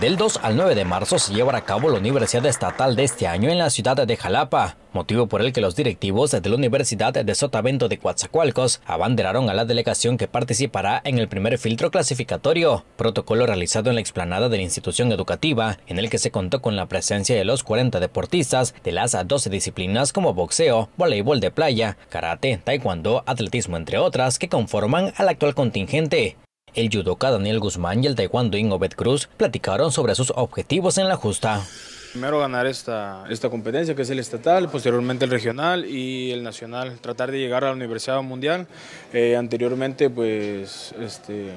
Del 2 al 9 de marzo se llevará a cabo la Universidad Estatal de este año en la ciudad de Jalapa, motivo por el que los directivos de la Universidad de Sotavento de Coatzacoalcos abanderaron a la delegación que participará en el primer filtro clasificatorio, protocolo realizado en la explanada de la institución educativa, en el que se contó con la presencia de los 40 deportistas de las 12 disciplinas como boxeo, voleibol de playa, karate, taekwondo, atletismo, entre otras, que conforman al actual contingente. El Yudoka Daniel Guzmán y el Taekwondo Obed Cruz platicaron sobre sus objetivos en la justa. Primero ganar esta, esta competencia que es el estatal, posteriormente el regional y el nacional, tratar de llegar a la Universidad Mundial. Eh, anteriormente pues este,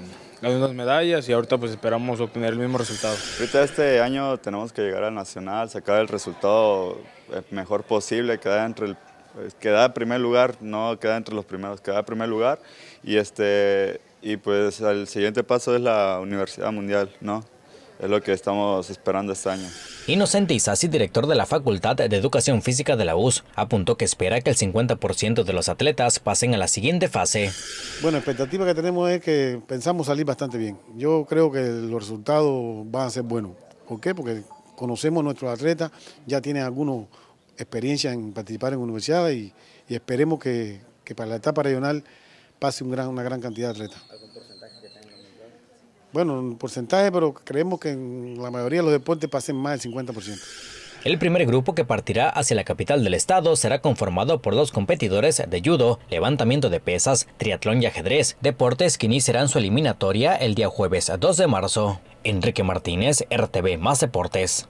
unas medallas y ahorita pues esperamos obtener el mismo resultado. Ahorita este año tenemos que llegar al nacional, sacar el resultado eh, mejor posible, quedar entre el quedar en primer lugar, no quedar entre los primeros, quedar en primer lugar y este y pues el siguiente paso es la Universidad Mundial, ¿no? Es lo que estamos esperando este año. Inocente Isasi, director de la Facultad de Educación Física de la US, apuntó que espera que el 50% de los atletas pasen a la siguiente fase. Bueno, la expectativa que tenemos es que pensamos salir bastante bien. Yo creo que los resultados van a ser buenos. ¿Por qué? Porque conocemos a nuestros atletas, ya tienen alguna experiencia en participar en universidades y, esperemos que, que para la etapa regional pase una gran cantidad de atletas. ¿Algún porcentaje que Bueno, un porcentaje, pero creemos que en la mayoría de los deportes pasen más del 50%. El primer grupo que partirá hacia la capital del estado será conformado por dos competidores de judo, levantamiento de pesas, triatlón y ajedrez, deportes que iniciarán su eliminatoria el día jueves 2 de marzo. Enrique Martínez, RTV Más Deportes.